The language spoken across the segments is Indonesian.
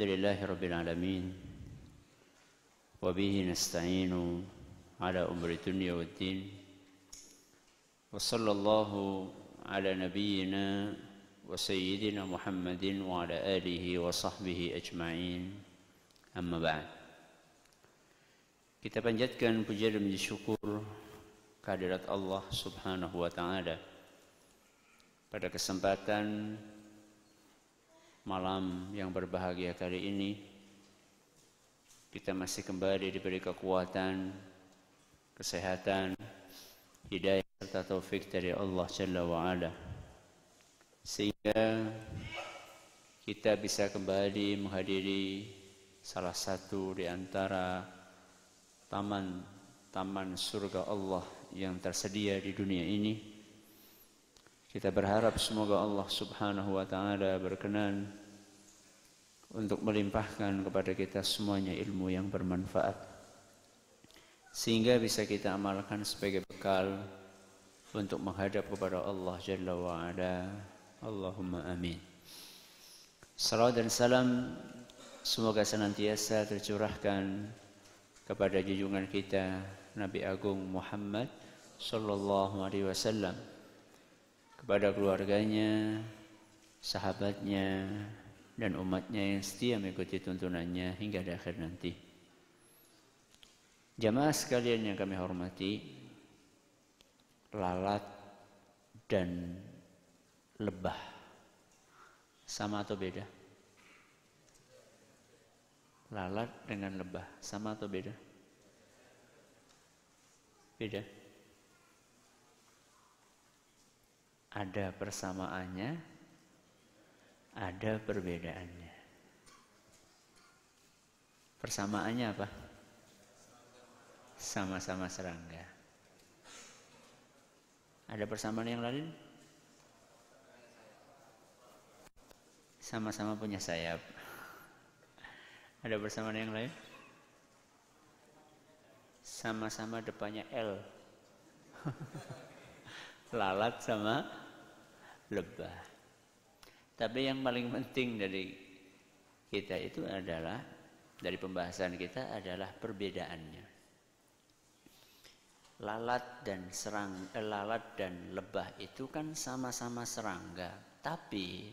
الحمد لله رب العالمين وبه نستعين على أمر الدنيا والدين وصلى الله على نبينا وسيدنا محمد وعلى آله وصحبه أجمعين أما بعد Kita panjatkan puja dan puji syukur kehadirat Allah Subhanahu wa taala. Pada kesempatan malam yang berbahagia kali ini kita masih kembali diberi kekuatan, kesehatan, hidayah serta taufik dari Allah Jalla wa Ala. Sehingga kita bisa kembali menghadiri salah satu di antara taman-taman surga Allah yang tersedia di dunia ini. Kita berharap semoga Allah Subhanahu wa taala berkenan untuk melimpahkan kepada kita semuanya ilmu yang bermanfaat sehingga bisa kita amalkan sebagai bekal untuk menghadap kepada Allah Jalla wa ala. Allahumma amin. Salawat dan salam semoga senantiasa tercurahkan kepada junjungan kita Nabi Agung Muhammad sallallahu alaihi wasallam kepada keluarganya, sahabatnya, dan umatnya yang setia mengikuti tuntunannya hingga di akhir nanti. Jamaah sekalian yang kami hormati, lalat dan lebah sama atau beda? Lalat dengan lebah sama atau beda? Beda. Ada persamaannya, ada perbedaannya. Persamaannya apa? Sama-sama serangga. Ada persamaan yang lain? Sama-sama punya sayap. Ada persamaan yang lain? Sama-sama depannya L. Lalat sama lebah. Tapi yang paling penting dari kita itu adalah dari pembahasan kita adalah perbedaannya. Lalat dan serang eh, lalat dan lebah itu kan sama-sama serangga, tapi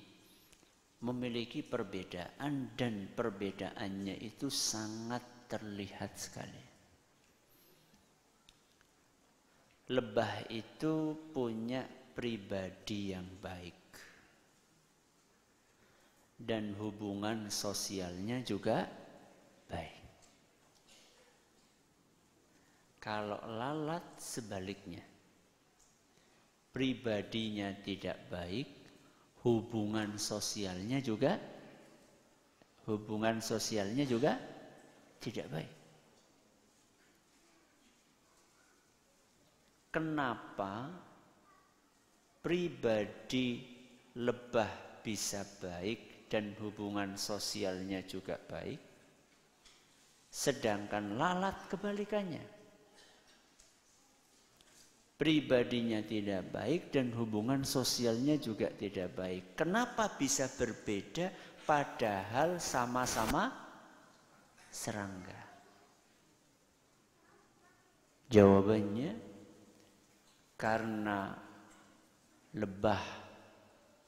memiliki perbedaan dan perbedaannya itu sangat terlihat sekali. Lebah itu punya pribadi yang baik dan hubungan sosialnya juga baik. Kalau lalat sebaliknya, pribadinya tidak baik, hubungan sosialnya juga hubungan sosialnya juga tidak baik. Kenapa pribadi lebah bisa baik dan hubungan sosialnya juga baik. Sedangkan lalat kebalikannya. Pribadinya tidak baik dan hubungan sosialnya juga tidak baik. Kenapa bisa berbeda padahal sama-sama serangga? Jawabannya karena lebah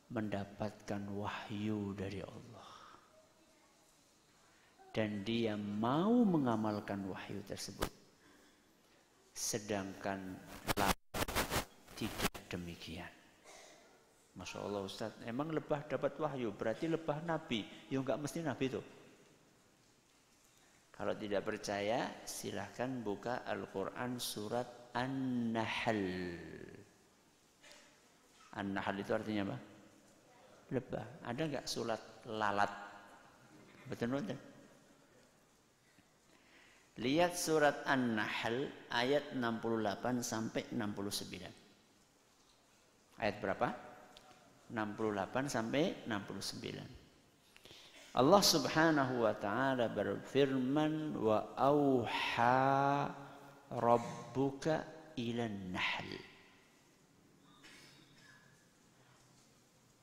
mendapatkan wahyu dari Allah. Dan dia mau mengamalkan wahyu tersebut. Sedangkan Labah tidak demikian. Masya Allah Ustaz, emang lebah dapat wahyu, berarti lebah nabi. Ya enggak mesti nabi itu Kalau tidak percaya, silahkan buka Al-Quran surat An-Nahl. An-Nahl itu artinya apa? lebah. Ada nggak sulat lalat? Betul betul. Lihat surat An-Nahl ayat 68 sampai 69. Ayat berapa? 68 sampai 69. Allah Subhanahu wa taala berfirman wa auha rabbuka ilan nahl.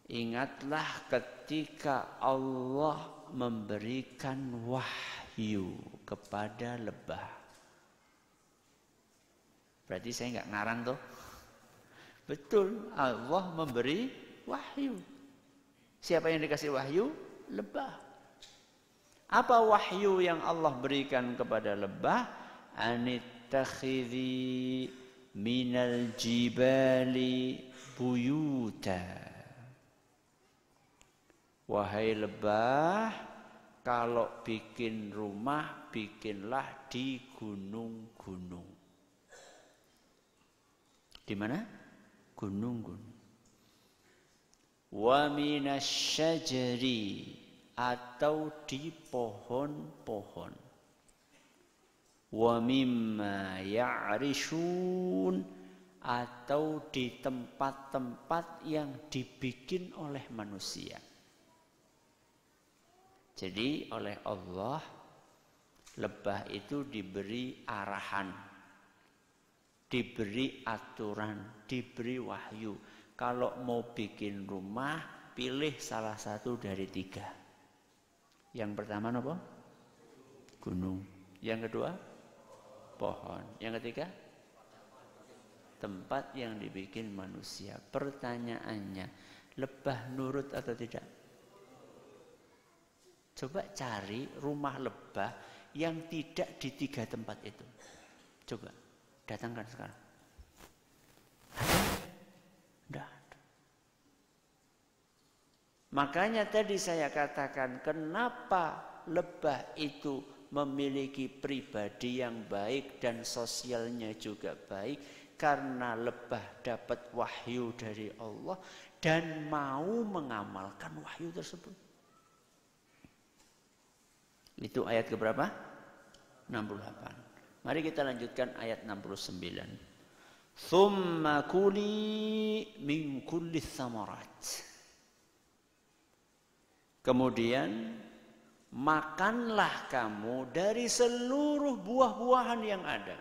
Ingatlah ketika Allah memberikan wahyu kepada lebah. Berarti saya nggak ngarang tuh. Betul, Allah memberi wahyu. Siapa yang dikasih wahyu? Lebah. Apa wahyu yang Allah berikan kepada lebah? Anittakhidhi minal jibali buyuta. Wahai lebah, kalau bikin rumah, bikinlah di gunung-gunung. Di mana? Gunung-gunung. Wa minasyajari atau di pohon-pohon. Wa mimma ya'rishun atau di tempat-tempat yang dibikin oleh manusia. Jadi oleh Allah lebah itu diberi arahan, diberi aturan, diberi wahyu. Kalau mau bikin rumah, pilih salah satu dari tiga. Yang pertama apa? Gunung. Yang kedua? Pohon. Yang ketiga? Tempat yang dibikin manusia. Pertanyaannya, lebah nurut atau tidak? Coba cari rumah lebah yang tidak di tiga tempat itu. Coba datangkan sekarang. Tidak ada. Makanya tadi saya katakan kenapa lebah itu memiliki pribadi yang baik dan sosialnya juga baik karena lebah dapat wahyu dari Allah dan mau mengamalkan wahyu tersebut. Itu ayat keberapa? 68. Mari kita lanjutkan ayat 69. Thumma kuli min kulli thamarat. Kemudian makanlah kamu dari seluruh buah-buahan yang ada.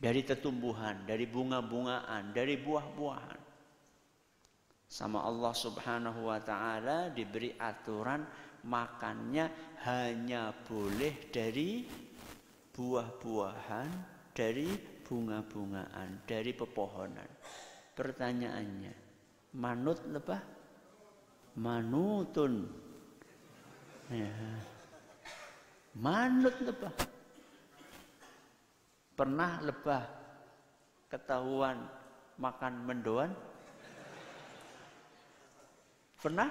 Dari tetumbuhan, dari bunga-bungaan, dari buah-buahan. Sama Allah Subhanahu wa taala diberi aturan makannya hanya boleh dari buah-buahan, dari bunga-bungaan, dari pepohonan. Pertanyaannya, manut lebah? Manutun. Ya. Manut lebah. Pernah lebah ketahuan makan mendoan? Pernah?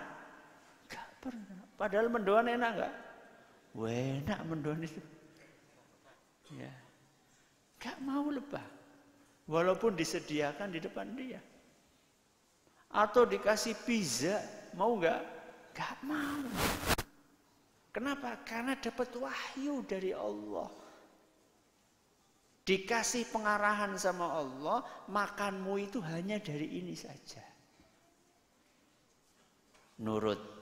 Gak pernah. Padahal mendoan enak enggak? Enak mendoan itu. Ya. Gak mau lebah. Walaupun disediakan di depan dia. Atau dikasih pizza, mau nggak? Gak mau. Kenapa? Karena dapat wahyu dari Allah. Dikasih pengarahan sama Allah, makanmu itu hanya dari ini saja. Nurut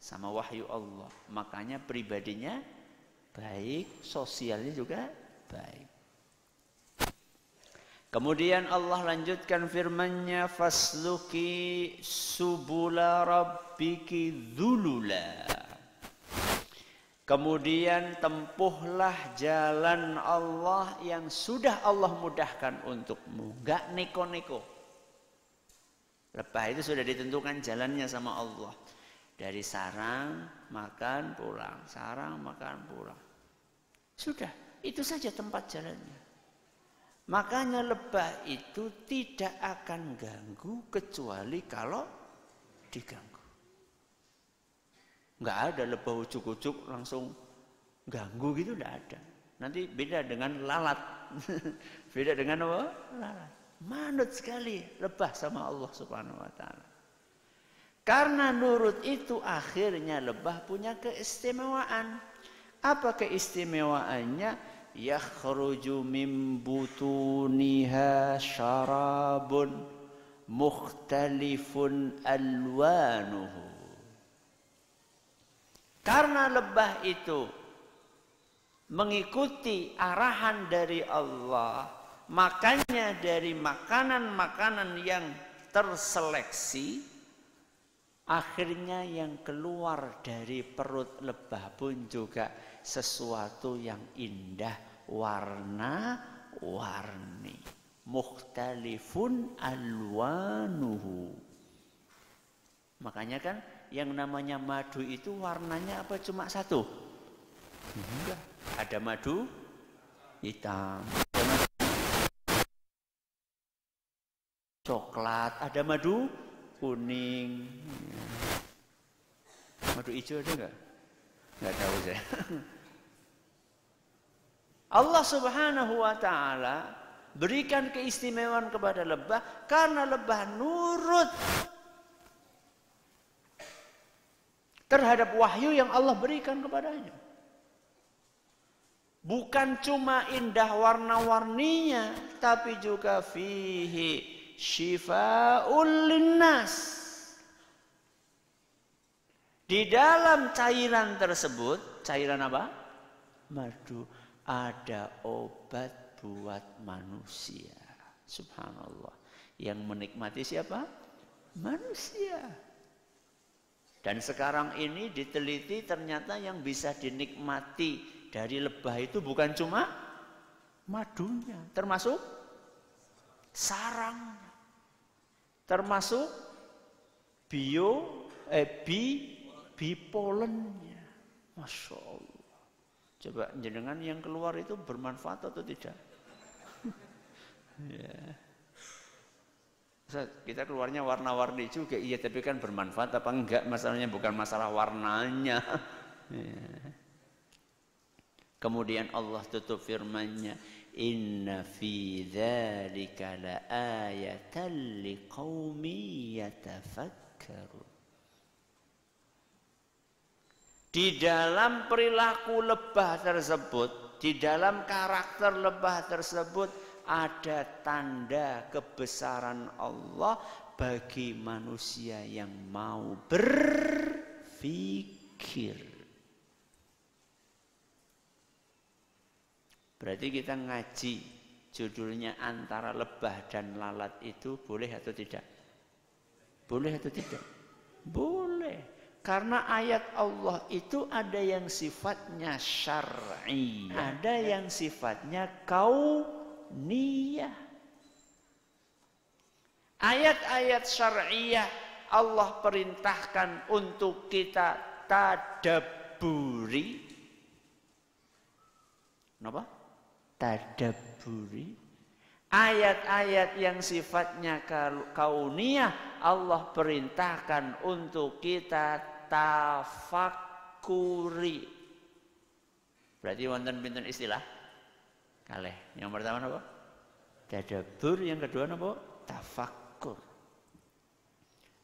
sama wahyu Allah. Makanya pribadinya baik, sosialnya juga baik. Kemudian Allah lanjutkan firman-Nya fasluki subula rabbiki dzulula. Kemudian tempuhlah jalan Allah yang sudah Allah mudahkan untukmu. Enggak neko-neko. Lebah itu sudah ditentukan jalannya sama Allah. Dari sarang makan pulang, sarang makan pulang. Sudah, itu saja tempat jalannya. Makanya lebah itu tidak akan ganggu kecuali kalau diganggu. Nggak ada lebah ujuk-ujuk langsung ganggu gitu nggak ada. Nanti beda dengan lalat. beda dengan apa? Lalat. Manut sekali lebah sama Allah Subhanahu wa taala. Karena nurut itu akhirnya lebah punya keistimewaan. Apa keistimewaannya? Yakhruju min butuniha syarabun mukhtalifun alwanuhu. Karena lebah itu mengikuti arahan dari Allah, makanya dari makanan-makanan yang terseleksi Akhirnya yang keluar dari perut lebah pun juga sesuatu yang indah warna-warni. Mukhtalifun alwanuhu. Makanya kan yang namanya madu itu warnanya apa cuma satu? Enggak. Ada madu hitam, ada madu coklat, ada madu kuning. Madu hijau ada enggak, Nggak tahu saya. Allah Subhanahu wa taala berikan keistimewaan kepada lebah karena lebah nurut terhadap wahyu yang Allah berikan kepadanya. Bukan cuma indah warna-warninya, tapi juga fihi Syifa'ul linnas. Di dalam cairan tersebut, cairan apa? Madu. Ada obat buat manusia. Subhanallah. Yang menikmati siapa? Manusia. Dan sekarang ini diteliti ternyata yang bisa dinikmati dari lebah itu bukan cuma madunya, termasuk sarangnya termasuk bio eh bi polennya masya Allah coba jenengan yang keluar itu bermanfaat atau tidak ya kita keluarnya warna-warni juga iya tapi kan bermanfaat apa enggak masalahnya bukan masalah warnanya ya. kemudian Allah tutup firmannya Inna fi dhalika la ayatan liqaumin yatafakkarun. Di dalam perilaku lebah tersebut, di dalam karakter lebah tersebut ada tanda kebesaran Allah bagi manusia yang mau berfikir. Berarti kita ngaji judulnya antara lebah dan lalat itu boleh atau tidak? Boleh atau tidak? Boleh. Karena ayat Allah itu ada yang sifatnya syar'i, ada yang sifatnya kauniyah. Ayat-ayat syariah Allah perintahkan untuk kita tadaburi. Kenapa? tadaburi ayat-ayat yang sifatnya kauniyah Allah perintahkan untuk kita tafakuri berarti wonten pinten istilah kalih yang pertama apa tadabur yang kedua apa tafakur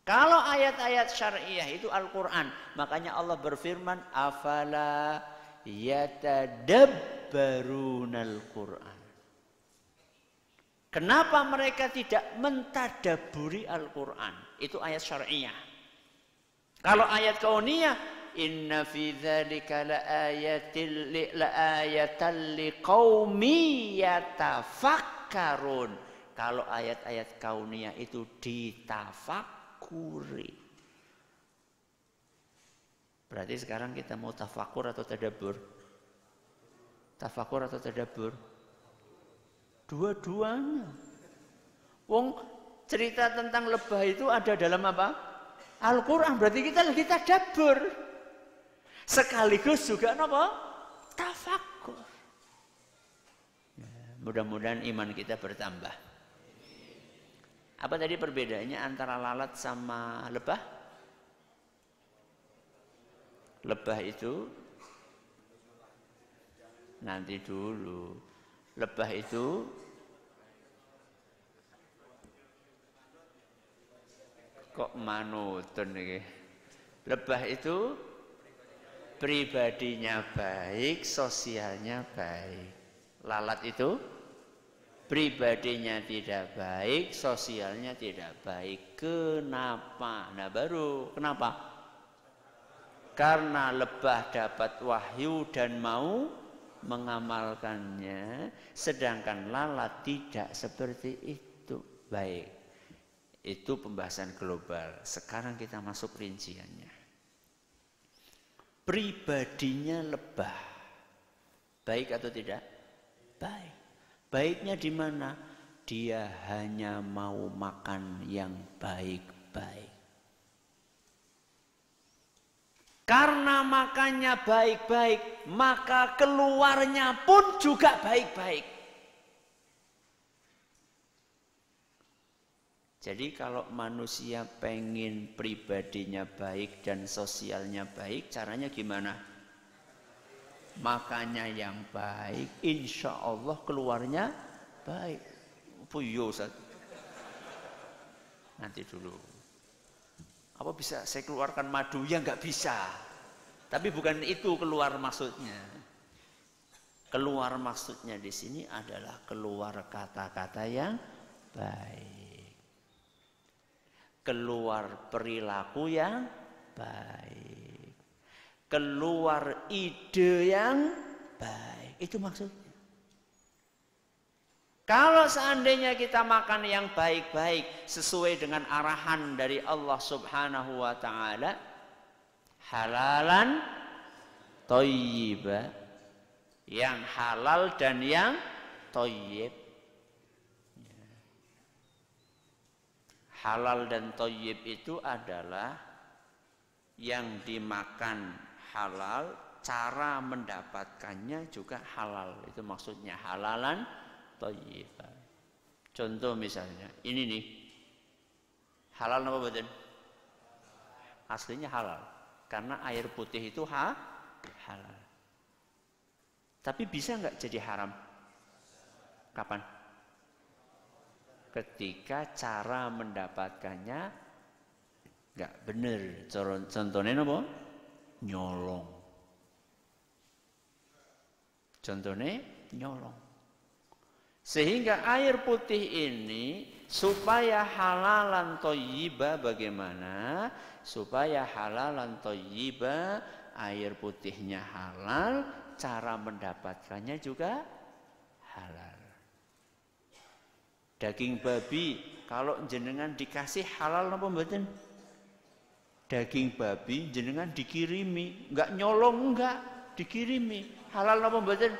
kalau ayat-ayat syariah itu Al-Quran, makanya Allah berfirman, "Afala yatadab Al Qur'an. Kenapa mereka tidak mentadaburi Al-Qur'an? Itu ayat syar'iyah. Kalau ayat kauniyah, inna fi dzalika laayatil laayatan liqaumi yatafakkarun. Kalau ayat-ayat kauniyah itu ditafakuri. Berarti sekarang kita mau tafakur atau tadabbur? Tafakur atau terdabur, Dua-duanya. Wong cerita tentang lebah itu ada dalam apa? Al-Quran. Berarti kita lagi terdabur Sekaligus juga apa? Tafakur. Ya, mudah-mudahan iman kita bertambah. Apa tadi perbedaannya antara lalat sama lebah? Lebah itu nanti dulu lebah itu kok manutun nih lebah itu pribadinya baik sosialnya baik lalat itu pribadinya tidak baik sosialnya tidak baik kenapa nah baru kenapa karena lebah dapat wahyu dan mau mengamalkannya, sedangkan lalat tidak seperti itu. Baik, itu pembahasan global. Sekarang kita masuk rinciannya. Pribadinya lebah, baik atau tidak? Baik. Baiknya di mana? Dia hanya mau makan yang baik-baik. Karena makannya baik-baik, maka keluarnya pun juga baik-baik. Jadi kalau manusia pengen pribadinya baik dan sosialnya baik, caranya gimana? Makanya yang baik, insya Allah keluarnya baik. Puyo, Nanti dulu. Apa bisa saya keluarkan madu? Ya nggak bisa. Tapi bukan itu keluar maksudnya. Keluar maksudnya di sini adalah keluar kata-kata yang baik. Keluar perilaku yang baik. Keluar ide yang baik. Itu maksudnya. Kalau seandainya kita makan yang baik-baik sesuai dengan arahan dari Allah Subhanahu wa taala, halalan thayyiban yang halal dan yang toyib. Halal dan toyib itu adalah yang dimakan halal, cara mendapatkannya juga halal. Itu maksudnya halalan thayyibah. Contoh misalnya, ini nih. Halal apa badan? Aslinya halal. Karena air putih itu ha halal. Tapi bisa nggak jadi haram? Kapan? Ketika cara mendapatkannya nggak bener. Contohnya apa? Nyolong. Contohnya nyolong. Sehingga air putih ini supaya halalan toyiba bagaimana? Supaya halalan toyiba air putihnya halal, cara mendapatkannya juga halal. Daging babi kalau jenengan dikasih halal apa mboten? Daging babi jenengan dikirimi, enggak nyolong enggak, dikirimi. Halal apa mboten?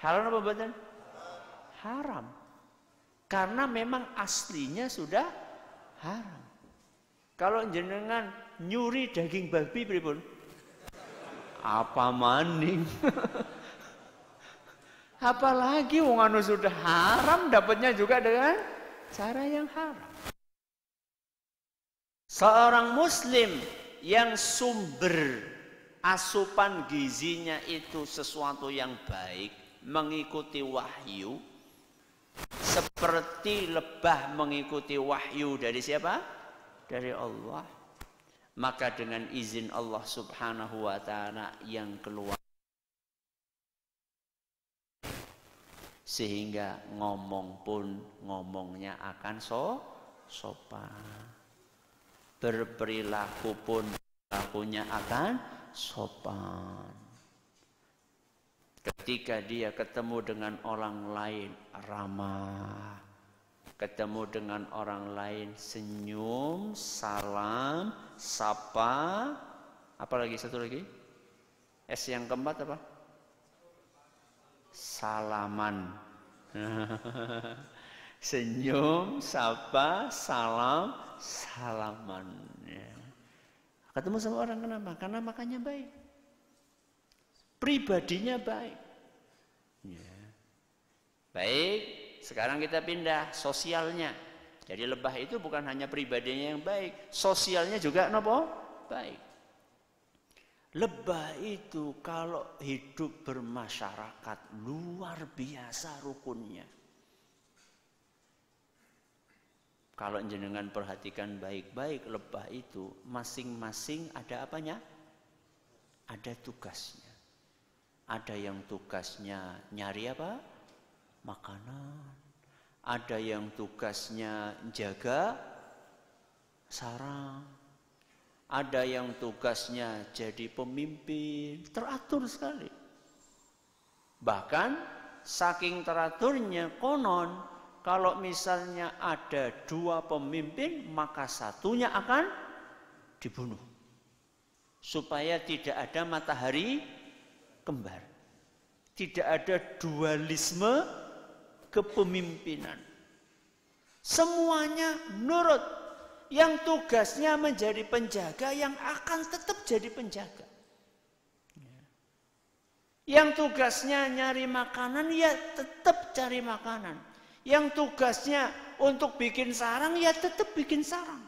Halal apa mboten? haram. Karena memang aslinya sudah haram. Kalau jenengan nyuri daging babi pripun? Apa maning? Apalagi wong anu sudah haram dapatnya juga dengan cara yang haram. Seorang muslim yang sumber asupan gizinya itu sesuatu yang baik, mengikuti wahyu, seperti lebah mengikuti wahyu dari siapa? Dari Allah. Maka dengan izin Allah Subhanahu wa taala yang keluar sehingga ngomong pun ngomongnya akan so sopan berperilaku pun perilakunya akan sopan Ketika dia ketemu dengan orang lain ramah, ketemu dengan orang lain senyum, salam, sapa, apalagi satu lagi? S yang keempat apa? Salaman. senyum, sapa, salam, salaman. Ya. Ketemu sama orang kenapa? Karena makanya baik pribadinya baik. Ya. Baik, sekarang kita pindah sosialnya. Jadi lebah itu bukan hanya pribadinya yang baik, sosialnya juga nopo baik. Lebah itu kalau hidup bermasyarakat luar biasa rukunnya. Kalau jenengan perhatikan baik-baik lebah itu masing-masing ada apanya? Ada tugasnya. Ada yang tugasnya nyari apa? Makanan. Ada yang tugasnya jaga sarang. Ada yang tugasnya jadi pemimpin. Teratur sekali. Bahkan saking teraturnya konon kalau misalnya ada dua pemimpin maka satunya akan dibunuh supaya tidak ada matahari kembar. Tidak ada dualisme kepemimpinan. Semuanya nurut. Yang tugasnya menjadi penjaga yang akan tetap jadi penjaga. Yang tugasnya nyari makanan ya tetap cari makanan. Yang tugasnya untuk bikin sarang ya tetap bikin sarang.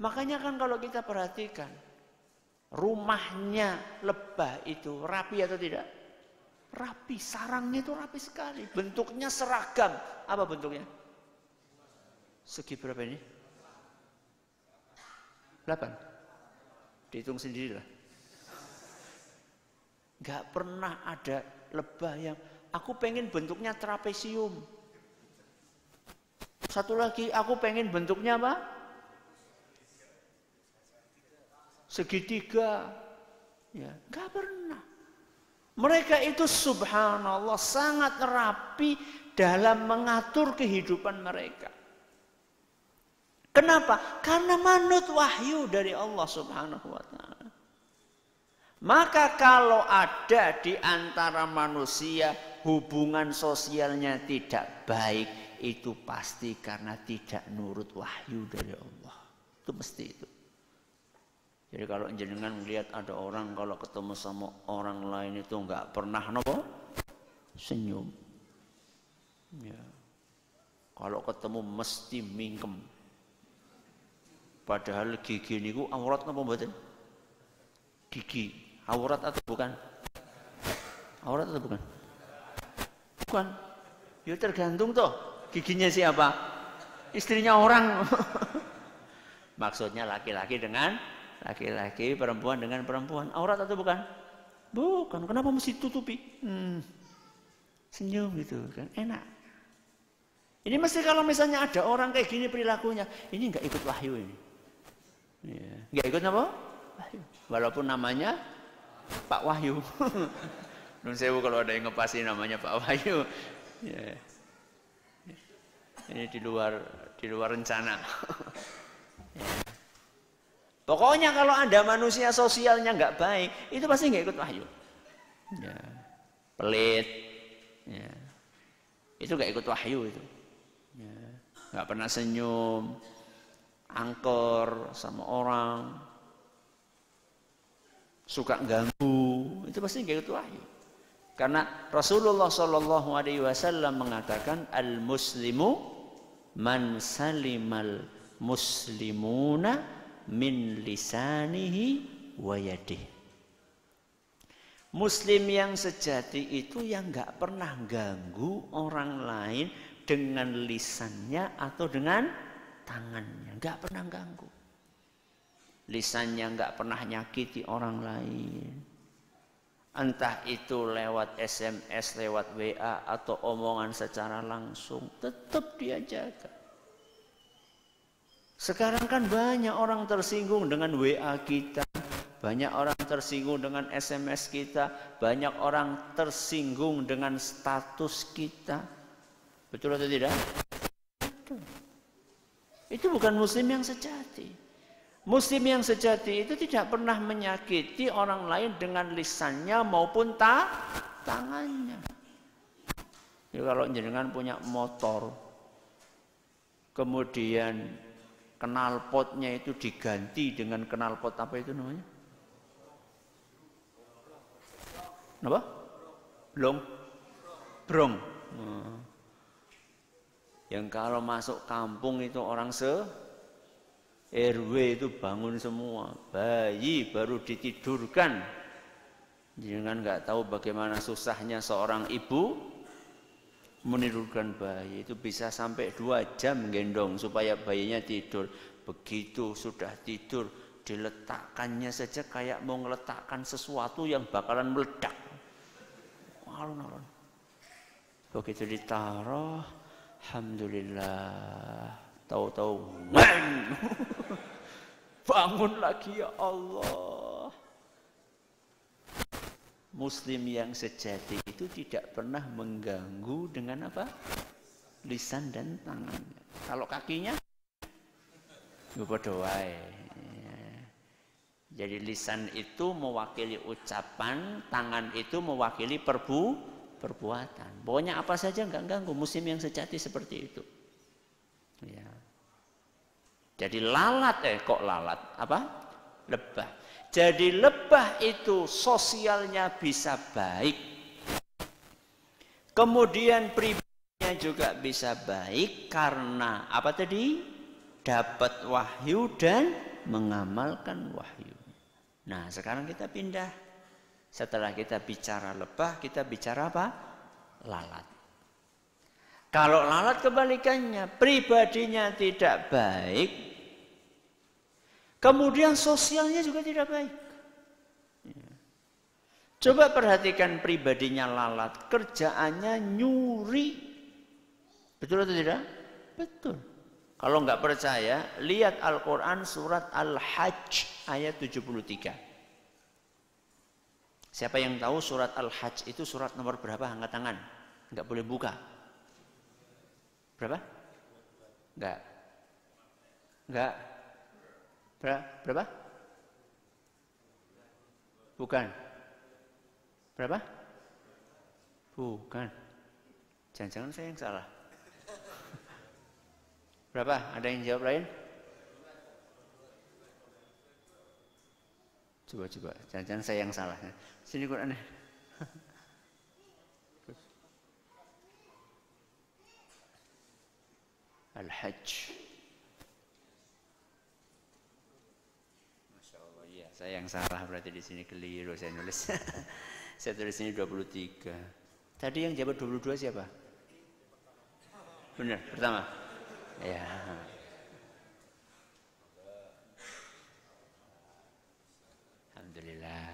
Makanya kan kalau kita perhatikan rumahnya lebah itu rapi atau tidak? Rapi, sarangnya itu rapi sekali. Bentuknya seragam. Apa bentuknya? Segi berapa ini? Delapan. Dihitung sendirilah. Gak pernah ada lebah yang aku pengen bentuknya trapesium. Satu lagi, aku pengen bentuknya apa? segitiga. Ya, gak pernah. Mereka itu subhanallah sangat rapi dalam mengatur kehidupan mereka. Kenapa? Karena manut wahyu dari Allah subhanahu wa ta'ala. Maka kalau ada di antara manusia hubungan sosialnya tidak baik, itu pasti karena tidak nurut wahyu dari Allah. Itu mesti itu. Jadi kalau jenengan melihat ada orang kalau ketemu sama orang lain itu nggak pernah nopo senyum. Ya. Kalau ketemu mesti mingkem. Padahal gigi niku aurat nopo mboten? Gigi aurat atau bukan? Aurat atau bukan? Bukan. Ya tergantung toh giginya siapa? Istrinya orang. Maksudnya laki-laki dengan laki-laki, perempuan dengan perempuan. Aurat atau bukan? Bukan. Kenapa mesti tutupi? Hmm. Senyum gitu kan, enak. Ini mesti kalau misalnya ada orang kayak gini perilakunya, ini nggak ikut wahyu ini. Iya. Nggak ikut apa? Wahyu. Walaupun namanya Pak Wahyu. Nun sewu kalau ada yang ngepasi namanya Pak Wahyu. Iya. Ini di luar di luar rencana. Iya. Pokoknya kalau ada manusia sosialnya nggak baik, itu pasti nggak ikut wahyu. Ya. Pelit. Ya. Itu nggak ikut wahyu itu. Ya. pernah senyum, angker sama orang, suka ganggu, itu pasti nggak ikut wahyu. Karena Rasulullah Shallallahu Alaihi Wasallam mengatakan al Muslimu man salimal muslimuna min lisanihi wa yadih. Muslim yang sejati itu yang nggak pernah ganggu orang lain dengan lisannya atau dengan tangannya, nggak pernah ganggu. Lisannya nggak pernah nyakiti orang lain. Entah itu lewat SMS, lewat WA atau omongan secara langsung, tetap dia jaga. Sekarang kan banyak orang tersinggung dengan WA kita, banyak orang tersinggung dengan SMS kita, banyak orang tersinggung dengan status kita. Betul atau tidak? Betul. Itu bukan muslim yang sejati. Muslim yang sejati itu tidak pernah menyakiti orang lain dengan lisannya maupun ta tangannya. Jadi ya, kalau jenengan punya motor, kemudian kenal potnya itu diganti dengan kenal pot apa itu namanya? Apa? Blong. Brong. Hmm. Yang kalau masuk kampung itu orang se RW itu bangun semua. Bayi baru ditidurkan. Jangan nggak tahu bagaimana susahnya seorang ibu menidurkan bayi itu bisa sampai dua jam gendong supaya bayinya tidur begitu sudah tidur diletakkannya saja kayak mau meletakkan sesuatu yang bakalan meledak alun-alun begitu ditaruh Alhamdulillah tahu-tahu bangun lagi ya Allah Muslim yang sejati itu tidak pernah mengganggu dengan apa? Lisan dan tangannya. Kalau kakinya, ya doa. Ya. Jadi lisan itu mewakili ucapan, tangan itu mewakili perbu, perbuatan. Pokoknya apa saja nggak ganggu. Muslim yang sejati seperti itu. Ya. Jadi lalat eh kok lalat apa? Lebah. Jadi lebah itu sosialnya bisa baik. Kemudian pribadinya juga bisa baik karena apa tadi? Dapat wahyu dan mengamalkan wahyu. Nah, sekarang kita pindah. Setelah kita bicara lebah, kita bicara apa? Lalat. Kalau lalat kebalikannya, pribadinya tidak baik, Kemudian sosialnya juga tidak baik. Coba perhatikan pribadinya lalat, kerjaannya nyuri. Betul atau tidak? Betul. Kalau nggak percaya, lihat Al-Quran surat Al-Hajj ayat 73. Siapa yang tahu surat Al-Hajj itu surat nomor berapa? Angkat tangan. Nggak boleh buka. Berapa? Nggak. Nggak berapa? Bukan. Berapa? Bukan. Jangan-jangan saya yang salah. Berapa? Ada yang jawab lain? Coba-coba. Jangan-jangan saya yang salah. Sini kurang Qurannya. Al-Hajj. saya yang salah berarti di sini keliru saya nulis. saya tulis ini 23. Tadi yang jabat 22 siapa? Benar, pertama. Ya. Alhamdulillah.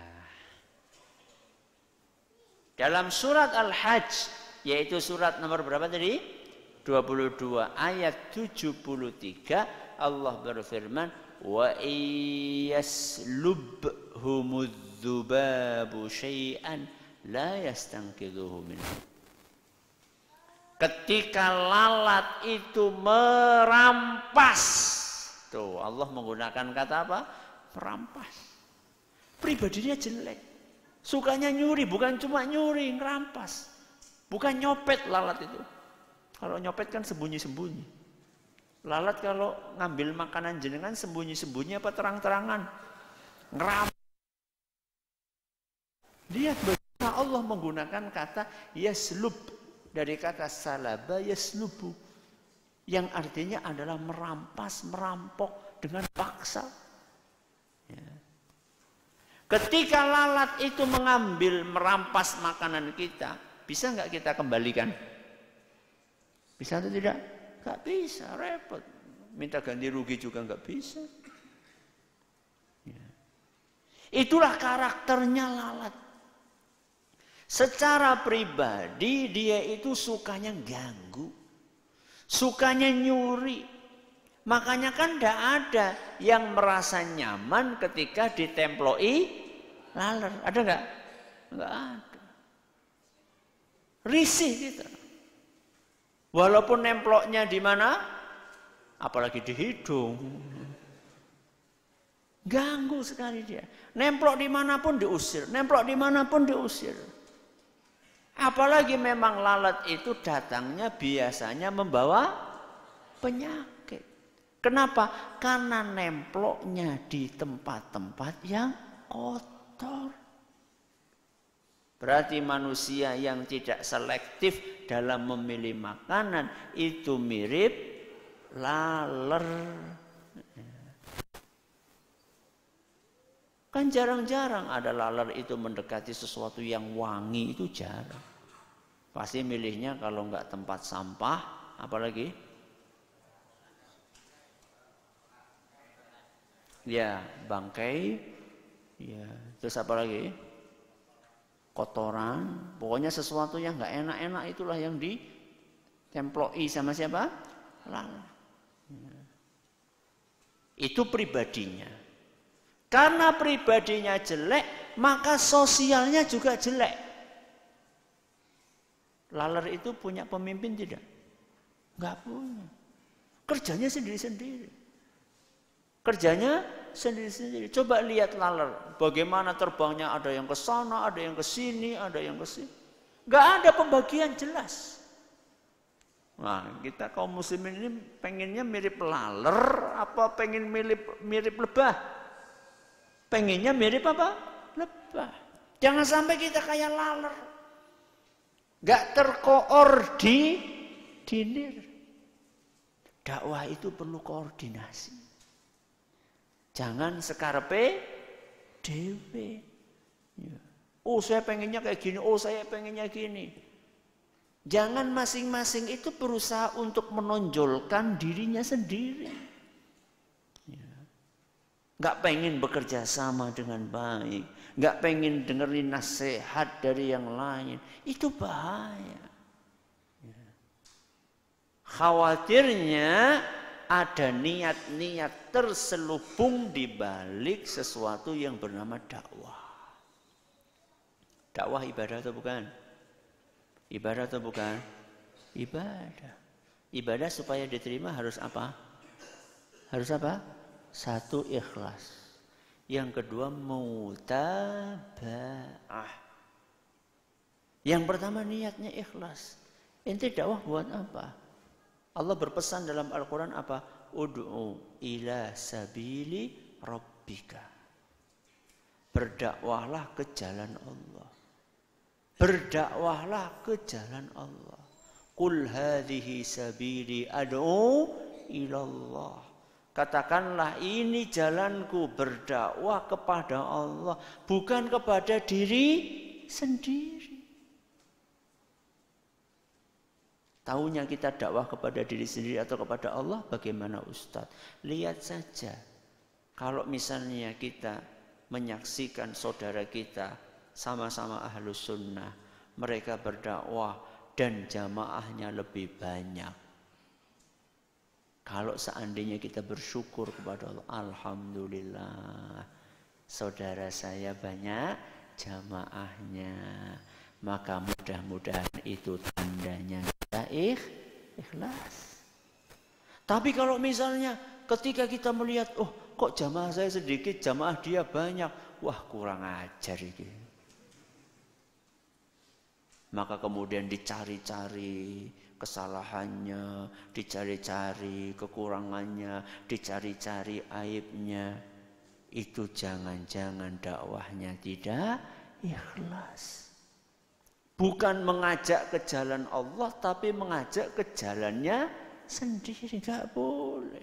Dalam surat Al-Hajj yaitu surat nomor berapa tadi? 22 ayat 73 Allah berfirman wa yaslubhumudzubabu syai'an la yastanqidhuhu min ketika lalat itu merampas tuh Allah menggunakan kata apa merampas pribadinya jelek sukanya nyuri bukan cuma nyuri ngerampas bukan nyopet lalat itu kalau nyopet kan sembunyi-sembunyi Lalat kalau ngambil makanan jenengan sembunyi-sembunyi apa terang-terangan? Ngeram. Lihat bagaimana Allah menggunakan kata yaslub dari kata salaba yaslubu yang artinya adalah merampas, merampok dengan paksa. Ya. Ketika lalat itu mengambil, merampas makanan kita, bisa nggak kita kembalikan? Bisa atau tidak? Gak bisa, repot. Minta ganti rugi juga gak bisa. Ya. Itulah karakternya lalat. Secara pribadi dia itu sukanya ganggu. Sukanya nyuri. Makanya kan tidak ada yang merasa nyaman ketika ditemploi laler. Ada nggak? Nggak ada. Risih gitu. Walaupun nemploknya di mana? Apalagi di hidung. Ganggu sekali dia. Nemplok dimanapun diusir. Nemplok dimanapun diusir. Apalagi memang lalat itu datangnya biasanya membawa penyakit. Kenapa? Karena nemploknya di tempat-tempat yang kotor. Berarti manusia yang tidak selektif dalam memilih makanan itu mirip laler. Kan jarang-jarang ada laler itu mendekati sesuatu yang wangi itu jarang. Pasti milihnya kalau enggak tempat sampah, apalagi ya bangkai, ya terus apa lagi? kotoran, pokoknya sesuatu yang nggak enak-enak itulah yang di temploi sama siapa? Lalat. Itu pribadinya. Karena pribadinya jelek, maka sosialnya juga jelek. Laler itu punya pemimpin tidak? Enggak punya. Kerjanya sendiri-sendiri. Kerjanya sendiri-sendiri. Coba lihat laler, bagaimana terbangnya ada yang ke sana, ada yang ke sini, ada yang ke sini. Gak ada pembagian jelas. Nah, kita kaum muslimin ini pengennya mirip laler apa pengen mirip mirip lebah? Pengennya mirip apa? Lebah. Jangan sampai kita kayak laler. Gak terkoordinir. Dakwah itu perlu koordinasi. Jangan sekarpe dewe. Ya. Oh saya pengennya kayak gini, oh saya pengennya gini. Jangan masing-masing itu berusaha untuk menonjolkan dirinya sendiri. Ya. Gak pengen bekerja sama dengan baik. Gak pengen dengerin nasihat dari yang lain. Itu bahaya. Ya. Khawatirnya ada niat-niat terselubung di balik sesuatu yang bernama dakwah. Dakwah ibadah atau bukan? Ibadah atau bukan? Ibadah. Ibadah supaya diterima harus apa? Harus apa? Satu ikhlas. Yang kedua mutabaah. Yang pertama niatnya ikhlas. Inti dakwah buat apa? Allah berpesan dalam Al-Quran apa? ud'u ila sabili rabbika. Berdakwahlah ke jalan Allah. Berdakwahlah ke jalan Allah. Qul hadhihi sabili ad'u ilallah. Katakanlah ini jalanku berdakwah kepada Allah, bukan kepada diri sendiri. Tahunya kita dakwah kepada diri sendiri atau kepada Allah bagaimana Ustadz? Lihat saja. Kalau misalnya kita menyaksikan saudara kita sama-sama ahlu sunnah. Mereka berdakwah dan jamaahnya lebih banyak. Kalau seandainya kita bersyukur kepada Allah, Alhamdulillah, saudara saya banyak jamaahnya, maka mudah-mudahan itu tandanya Ya, ikh, ikhlas. Tapi kalau misalnya ketika kita melihat, oh kok jamaah saya sedikit, jamaah dia banyak. Wah kurang ajar ini. Maka kemudian dicari-cari kesalahannya, dicari-cari kekurangannya, dicari-cari aibnya. Itu jangan-jangan dakwahnya tidak ikhlas. Bukan mengajak ke jalan Allah, tapi mengajak ke jalannya sendiri. Gak boleh.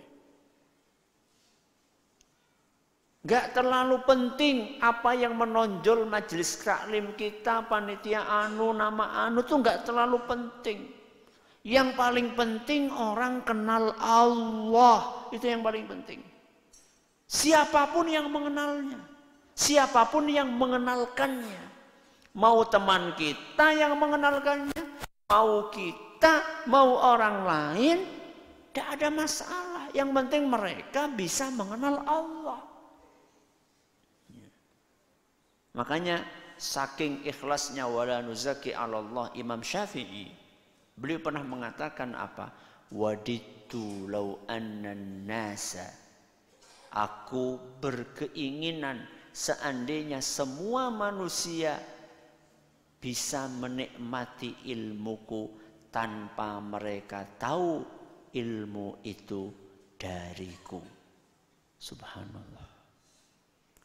Gak terlalu penting apa yang menonjol majelis taklim kita, panitia anu, nama anu tuh gak terlalu penting. Yang paling penting orang kenal Allah. Itu yang paling penting. Siapapun yang mengenalnya. Siapapun yang mengenalkannya. Mau teman kita yang mengenalkannya, mau kita, mau orang lain, tidak ada masalah. Yang penting mereka bisa mengenal Allah. Makanya saking ikhlasnya wala nuzaki Allah Imam Syafi'i beliau pernah mengatakan apa? Waditu lau annan nasa aku berkeinginan seandainya semua manusia bisa menikmati ilmuku tanpa mereka tahu ilmu itu dariku. Subhanallah.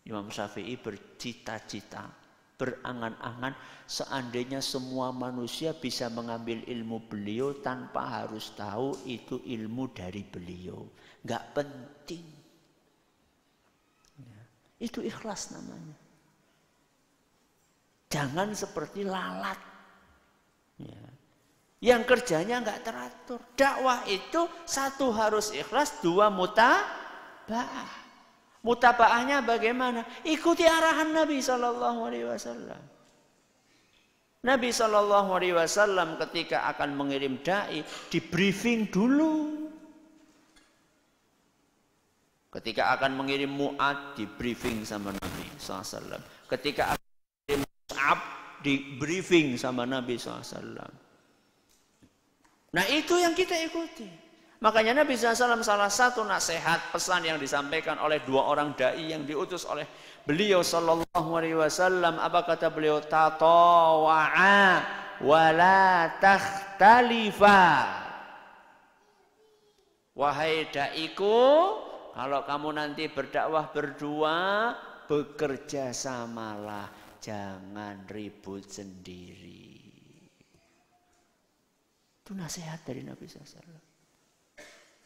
Imam Syafi'i bercita-cita, berangan-angan seandainya semua manusia bisa mengambil ilmu beliau tanpa harus tahu itu ilmu dari beliau. Gak penting. Ya. Itu ikhlas namanya. Jangan seperti lalat. Ya. Yang kerjanya nggak teratur. Dakwah itu satu harus ikhlas, dua mutabaah. Mutabaahnya bagaimana? Ikuti arahan Nabi Shallallahu Alaihi Wasallam. Nabi Shallallahu Alaihi Wasallam ketika akan mengirim dai di briefing dulu. Ketika akan mengirim muat di briefing sama Nabi SAW. Ketika up di briefing sama Nabi SAW. Nah itu yang kita ikuti. Makanya Nabi SAW salah satu nasihat pesan yang disampaikan oleh dua orang da'i yang diutus oleh beliau Sallallahu Alaihi Wasallam. Apa kata beliau? Tatawa'a wala takhtalifa. Wahai da'iku, kalau kamu nanti berdakwah berdua, bekerja samalah jangan ribut sendiri. Itu nasihat dari Nabi SAW.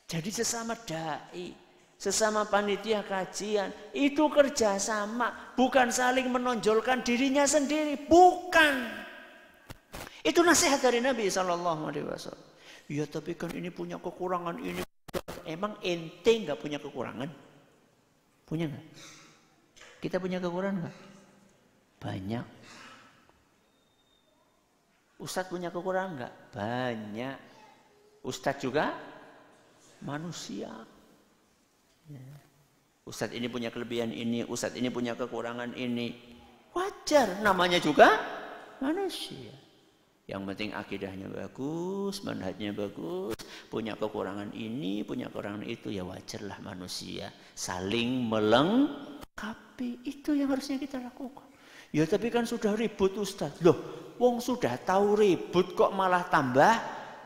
Jadi sesama da'i, sesama panitia kajian, itu kerjasama. Bukan saling menonjolkan dirinya sendiri. Bukan. Itu nasihat dari Nabi SAW. Ya tapi kan ini punya kekurangan, ini emang ente nggak punya kekurangan? Punya nggak? Kita punya kekurangan nggak? Banyak. Ustadz punya kekurangan enggak? Banyak. Ustadz juga manusia. Ya. Ustadz ini punya kelebihan ini, Ustadz ini punya kekurangan ini. Wajar, namanya juga manusia. Yang penting akidahnya bagus, manhajnya bagus, punya kekurangan ini, punya kekurangan itu, ya wajarlah manusia saling melengkapi. Itu yang harusnya kita lakukan. Ya tapi kan sudah ribut Ustaz. Loh, wong sudah tahu ribut kok malah tambah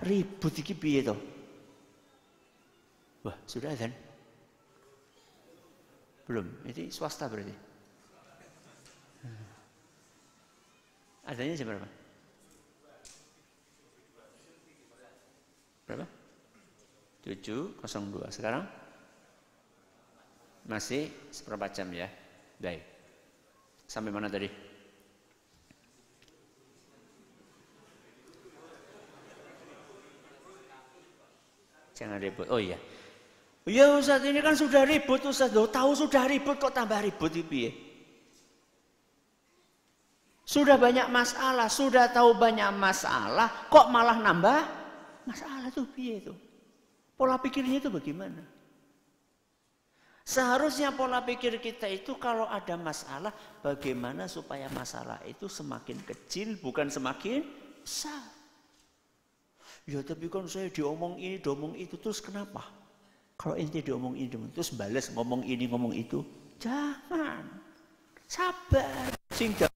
ribut iki piye to? Wah, sudah kan? Belum. Ini swasta berarti. Adanya jam berapa? Berapa? 7.02. Sekarang? Masih seperempat jam ya. Baik. Sampai mana tadi? Jangan ribut. Oh iya. Ya Ustaz ini kan sudah ribut Ustaz. Loh, tahu sudah ribut kok tambah ribut piye? Ya? Sudah banyak masalah, sudah tahu banyak masalah, kok malah nambah masalah tuh piye itu Pola pikirnya itu bagaimana? Seharusnya pola pikir kita itu kalau ada masalah, bagaimana supaya masalah itu semakin kecil bukan semakin besar. Ya tapi kan saya diomong ini, diomong itu, terus kenapa? Kalau inti diomong ini, terus balas ngomong ini, ngomong itu. Jangan. Sabar. Sehingga ya.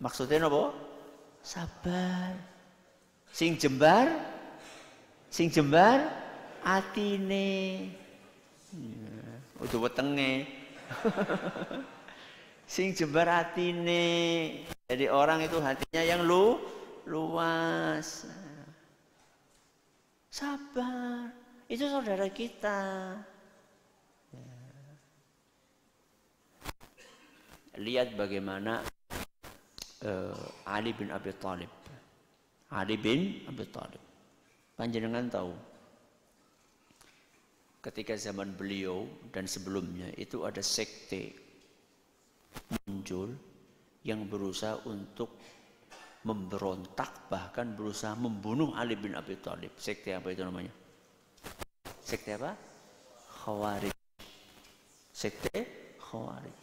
Maksudnya apa? Sabar. Sing jembar Sing jembar atine. Ya, udah wetenge. Sing jembar atine. Jadi orang itu hatinya yang lu luas. Sabar. Itu saudara kita. Ya. Lihat bagaimana uh, Ali bin Abi Thalib. Ali bin Abi Thalib. Panjenengan tahu ketika zaman beliau dan sebelumnya itu ada sekte muncul yang berusaha untuk memberontak bahkan berusaha membunuh Ali bin Abi Thalib. Sekte apa itu namanya? Sekte apa? Khawarij. Sekte Khawarij.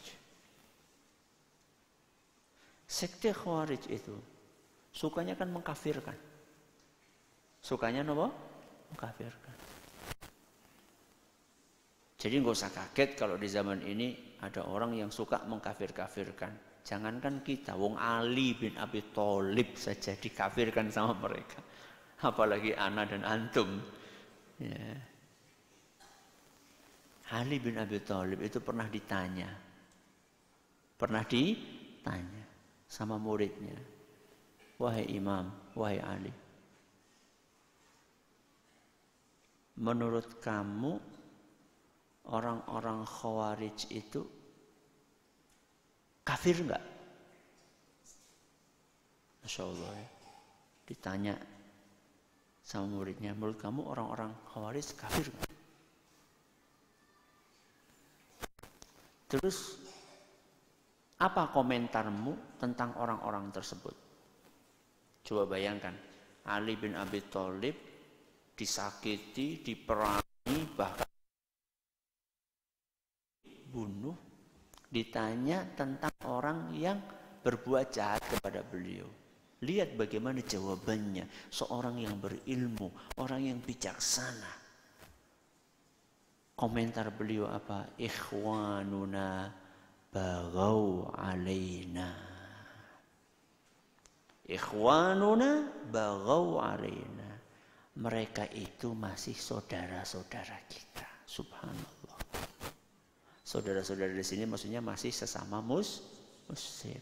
Sekte Khawarij itu sukanya kan mengkafirkan. Sukanya nopo? Mengkafirkan. Jadi nggak usah kaget kalau di zaman ini ada orang yang suka mengkafir-kafirkan. Jangankan kita, Wong Ali bin Abi Thalib saja dikafirkan sama mereka. Apalagi Ana dan Antum. Ya. Ali bin Abi Thalib itu pernah ditanya. Pernah ditanya sama muridnya. Wahai Imam, wahai Ali, menurut kamu orang-orang khawarij itu kafir nggak? Masya Allah ya. Ditanya sama muridnya, menurut kamu orang-orang khawarij kafir nggak? Terus apa komentarmu tentang orang-orang tersebut? Coba bayangkan, Ali bin Abi Thalib disakiti, diperangi, bahkan bunuh, ditanya tentang orang yang berbuat jahat kepada beliau. Lihat bagaimana jawabannya. Seorang yang berilmu, orang yang bijaksana. Komentar beliau apa? Ikhwanuna bagau alaina. Ikhwanuna bagau alaina mereka itu masih saudara-saudara kita. Subhanallah. Saudara-saudara di sini maksudnya masih sesama mus muslim.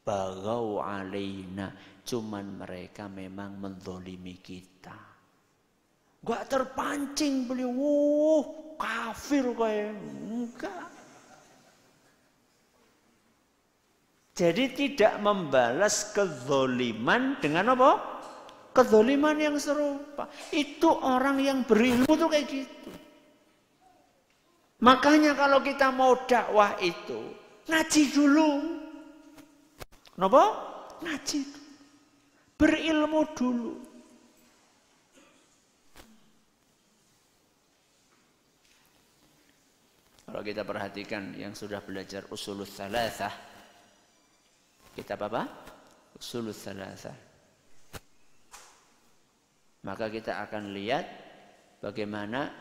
Bagau alaina. Cuman mereka memang mendolimi kita. Gak terpancing beliau. Wuh, kafir kayak. Enggak. Jadi tidak membalas kezoliman dengan apa? Kedoliman yang serupa. Itu orang yang berilmu tuh kayak gitu. Makanya kalau kita mau dakwah itu, ngaji dulu. Kenapa? Ngaji Berilmu dulu. Kalau kita perhatikan yang sudah belajar usulul salasah, kita apa? Usulul salasah. Maka kita akan lihat bagaimana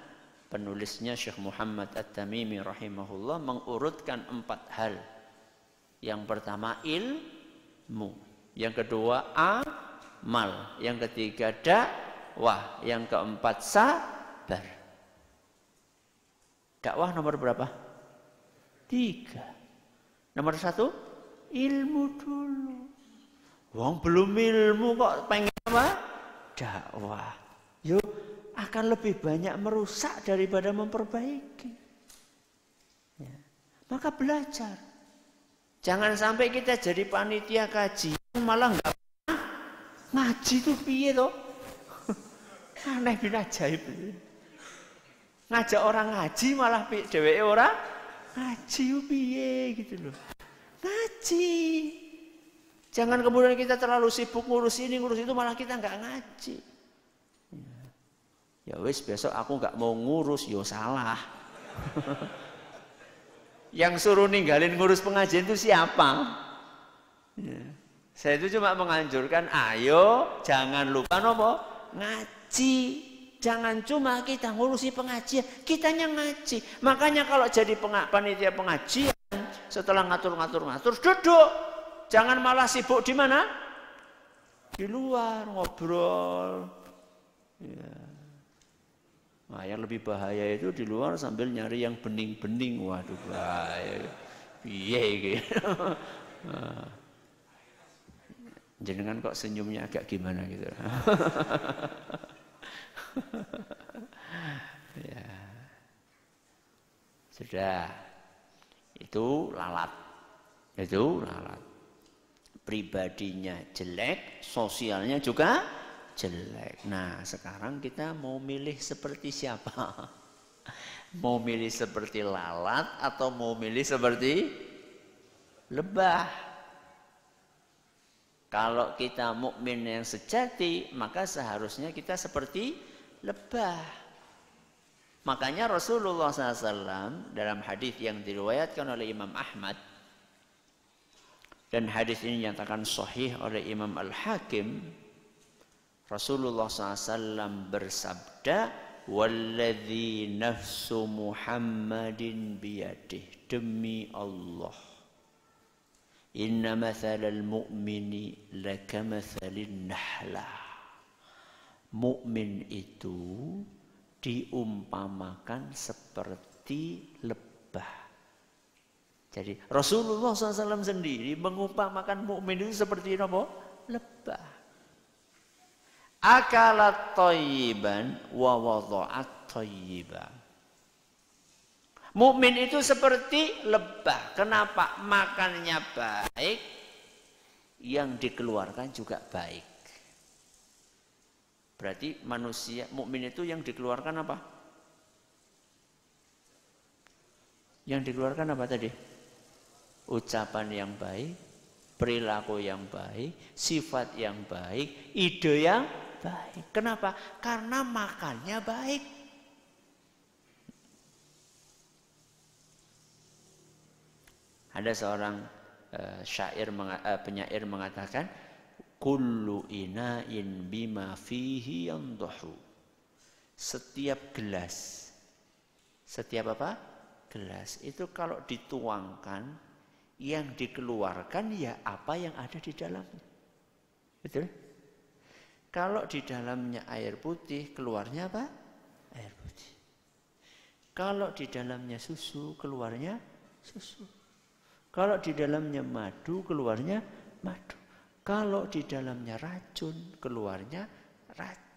penulisnya Syekh Muhammad At-Tamimi rahimahullah mengurutkan empat hal. Yang pertama ilmu, yang kedua amal, yang ketiga dakwah, yang keempat sabar. Dakwah nomor berapa? Tiga. Nomor satu, ilmu dulu. Wong belum ilmu kok pengen apa? dakwah, yuk akan lebih banyak merusak daripada memperbaiki. Ya. Maka belajar. Jangan sampai kita jadi panitia kaji, malah nggak ngaji tuh piye toh? Aneh bin ajaib. Ngajak orang ngaji malah dheweke orang ngaji piye gitu loh. Ngaji. Jangan kemudian kita terlalu sibuk ngurus ini, ngurus itu, malah kita nggak ngaji. Ya wis besok aku nggak mau ngurus, yo ya salah. Yang suruh ninggalin ngurus pengajian itu siapa? Ya. Saya itu cuma menganjurkan, ayo jangan lupa nopo ngaji. Jangan cuma kita ngurusi pengajian, kitanya ngaji. Makanya kalau jadi peng panitia pengajian, setelah ngatur-ngatur-ngatur, duduk jangan malah sibuk di mana? Di luar ngobrol. Ya. Nah, yang lebih bahaya itu di luar sambil nyari yang bening-bening. Waduh, bahaya. Piye gitu. Jenengan kok senyumnya agak gimana gitu. ya. Sudah. Itu lalat. Itu lalat pribadinya jelek, sosialnya juga jelek. Nah, sekarang kita mau milih seperti siapa? Mau milih seperti lalat atau mau milih seperti lebah? Kalau kita mukmin yang sejati, maka seharusnya kita seperti lebah. Makanya Rasulullah SAW dalam hadis yang diriwayatkan oleh Imam Ahmad dan hadis ini dinyatakan sahih oleh Imam Al-Hakim. Rasulullah SAW bersabda, Walladhi nafsu Muhammadin biyadih. Demi Allah. Inna mathalal mu'mini laka mathalin nahla. Mu'min itu diumpamakan seperti lebih jadi Rasulullah SAW sendiri mengumpamakan mukmin itu seperti apa? Lebah. Akalat toyiban wa wadha'at Mukmin itu seperti lebah. Kenapa? Makannya baik, yang dikeluarkan juga baik. Berarti manusia mukmin itu yang dikeluarkan apa? Yang dikeluarkan apa tadi? ucapan yang baik, perilaku yang baik, sifat yang baik, ide yang baik. Kenapa? Karena makannya baik. Ada seorang eh, syair eh, penyair mengatakan kullu ina'in bima fihi yanduhu. Setiap gelas setiap apa? gelas itu kalau dituangkan yang dikeluarkan ya apa yang ada di dalamnya. Betul? Kalau di dalamnya air putih, keluarnya apa? Air putih. Kalau di dalamnya susu, keluarnya susu. Kalau di dalamnya madu, keluarnya madu. Kalau di dalamnya racun, keluarnya racun.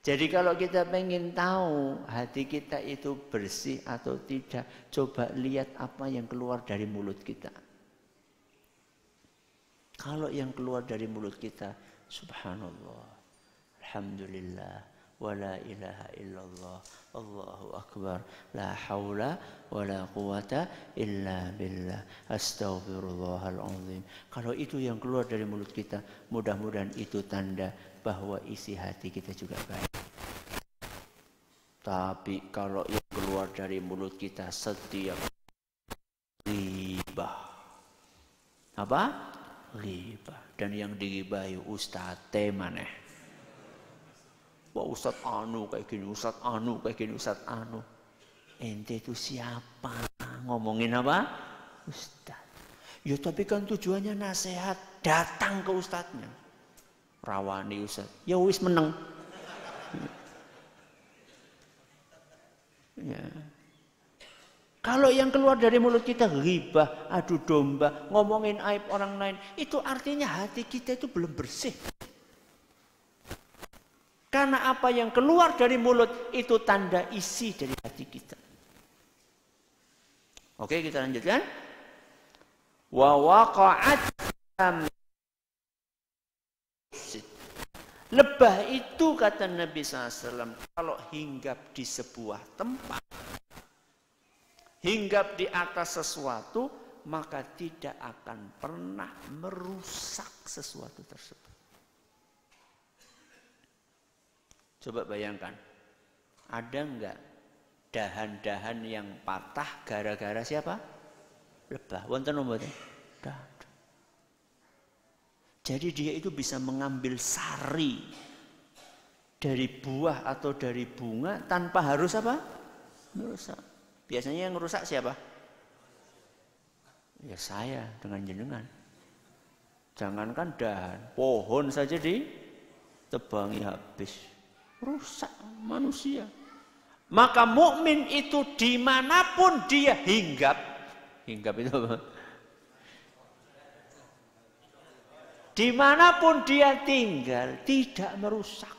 Jadi kalau kita pengen tahu hati kita itu bersih atau tidak, coba lihat apa yang keluar dari mulut kita. Kalau yang keluar dari mulut kita, subhanallah, alhamdulillah, la ilaha illallah, Allahu akbar, la haula la quwata illa billah, astagfirullahaladzim. Kalau itu yang keluar dari mulut kita, mudah-mudahan itu tanda bahwa isi hati kita juga baik. Tapi kalau yang keluar dari mulut kita setiap riba. Apa? Riba. Dan yang digibahi Ustaz temaneh. Wah Ustaz Anu kayak gini, Ustaz Anu kayak gini, Ustaz Anu. Ente itu siapa? Ngomongin apa? Ustaz. Ya tapi kan tujuannya nasihat. Datang ke Ustaznya rawani Ustaz. Ya wis meneng. Ya. Kalau yang keluar dari mulut kita ribah, adu domba, ngomongin aib orang lain, itu artinya hati kita itu belum bersih. Karena apa yang keluar dari mulut itu tanda isi dari hati kita. Oke, kita lanjutkan. Wa waqa'at Lebah itu kata Nabi SAW kalau hinggap di sebuah tempat, hinggap di atas sesuatu, maka tidak akan pernah merusak sesuatu tersebut. Coba bayangkan, ada enggak dahan-dahan yang patah gara-gara siapa? Lebah. Wonten nomornya. Dah. Jadi dia itu bisa mengambil sari dari buah atau dari bunga tanpa harus apa? Merusak. Biasanya yang merusak siapa? Ya saya dengan jenengan. Jangankan dahan, pohon saja di tebangi habis. Rusak manusia. Maka mukmin itu dimanapun dia hinggap, hinggap itu apa? Dimanapun dia tinggal tidak merusak.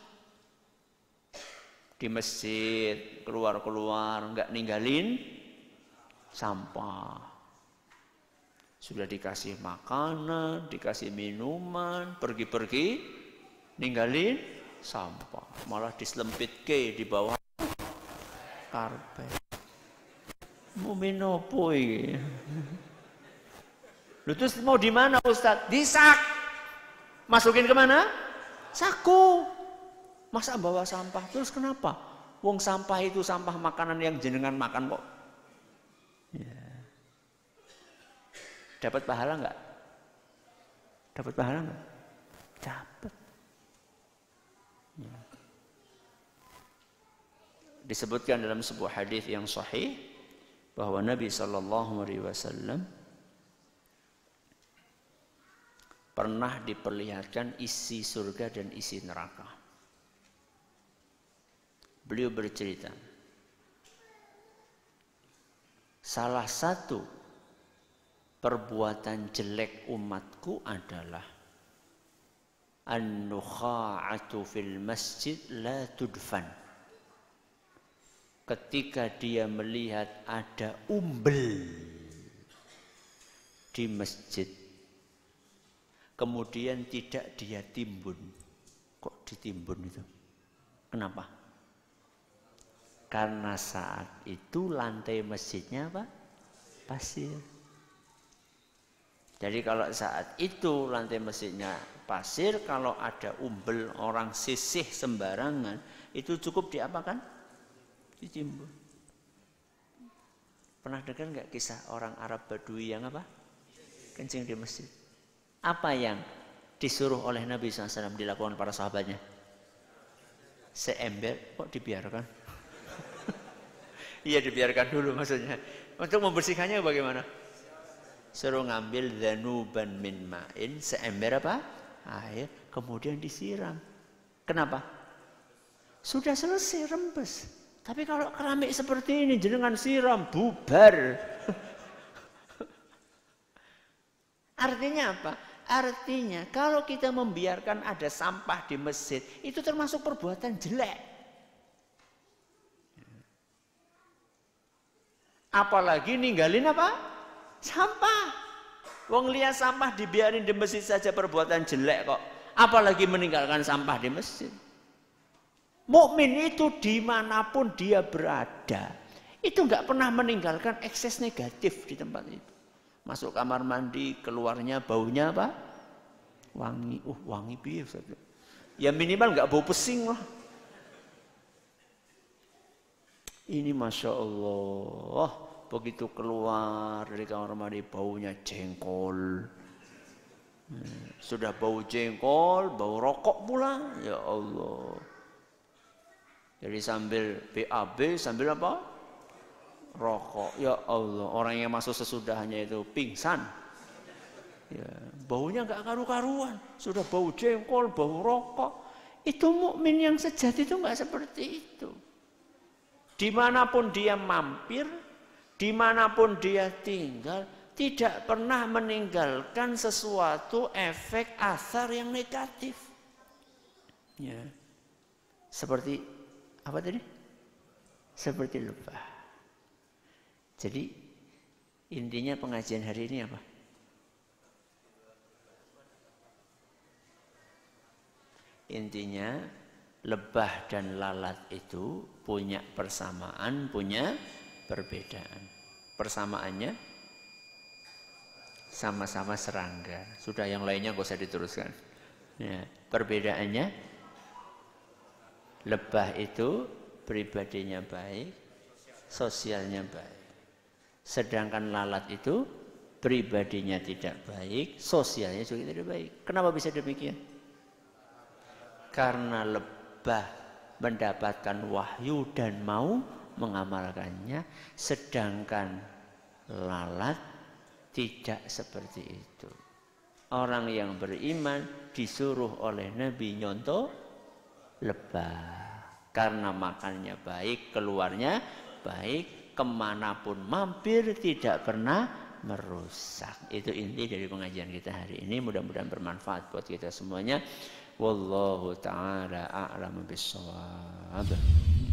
Di masjid keluar-keluar nggak ninggalin sampah. Sudah dikasih makanan, dikasih minuman, pergi-pergi ninggalin sampah. Malah diselempit ke di bawah karpet. Mau minum Lu Lutus mau di mana Ustaz? Disak. Masukin kemana? Saku. Masa bawa sampah? Terus kenapa? Wong sampah itu sampah makanan yang jenengan makan kok. Ya. Dapat pahala nggak? Dapat pahala nggak? Dapat. Ya. Disebutkan dalam sebuah hadis yang sahih bahwa Nabi Shallallahu Alaihi Wasallam pernah diperlihatkan isi surga dan isi neraka. Beliau bercerita, salah satu perbuatan jelek umatku adalah an-nukha'atu fil masjid la tudfan. Ketika dia melihat ada umbel di masjid kemudian tidak dia timbun. Kok ditimbun itu? Kenapa? Karena saat itu lantai masjidnya apa? Pasir. Jadi kalau saat itu lantai masjidnya pasir, kalau ada umbel orang sisih sembarangan, itu cukup diapakan? Ditimbun. Pernah dengar nggak kisah orang Arab Badui yang apa? Kencing di masjid. Apa yang disuruh oleh Nabi SAW dilakukan para sahabatnya? Seember kok dibiarkan? Iya dibiarkan dulu maksudnya. Untuk membersihkannya bagaimana? Suruh ngambil zanuban min ma'in seember apa? Air kemudian disiram. Kenapa? Sudah selesai rembes. Tapi kalau keramik seperti ini jenengan siram bubar. Artinya apa? Artinya kalau kita membiarkan ada sampah di masjid itu termasuk perbuatan jelek. Apalagi ninggalin apa? Sampah. Wong lihat sampah dibiarin di masjid saja perbuatan jelek kok. Apalagi meninggalkan sampah di masjid. Mukmin itu dimanapun dia berada, itu nggak pernah meninggalkan ekses negatif di tempat itu masuk kamar mandi, keluarnya baunya apa? Wangi. Uh, wangi piye Ya minimal nggak bau pesing lah. Ini masya Allah, begitu keluar dari kamar mandi baunya jengkol. Hmm, sudah bau jengkol, bau rokok pula. Ya Allah. Jadi sambil BAB, sambil apa? rokok. Ya Allah, orang yang masuk sesudahnya itu pingsan. Ya, baunya nggak karu-karuan, sudah bau jengkol, bau rokok. Itu mukmin yang sejati itu nggak seperti itu. Dimanapun dia mampir, dimanapun dia tinggal, tidak pernah meninggalkan sesuatu efek asar yang negatif. Ya. Seperti apa tadi? Seperti lebah. Jadi intinya pengajian hari ini apa? Intinya lebah dan lalat itu punya persamaan, punya perbedaan. Persamaannya sama-sama serangga. Sudah yang lainnya gak usah diteruskan. Ya. Perbedaannya lebah itu pribadinya baik, sosialnya baik. Sedangkan lalat itu pribadinya tidak baik, sosialnya juga tidak baik. Kenapa bisa demikian? Karena lebah mendapatkan wahyu dan mau mengamalkannya, sedangkan lalat tidak seperti itu. Orang yang beriman disuruh oleh Nabi nyontoh lebah karena makannya baik, keluarnya baik, kemanapun mampir tidak pernah merusak. Itu inti dari pengajian kita hari ini. Mudah-mudahan bermanfaat buat kita semuanya. Wallahu taala a'lamu bissawab.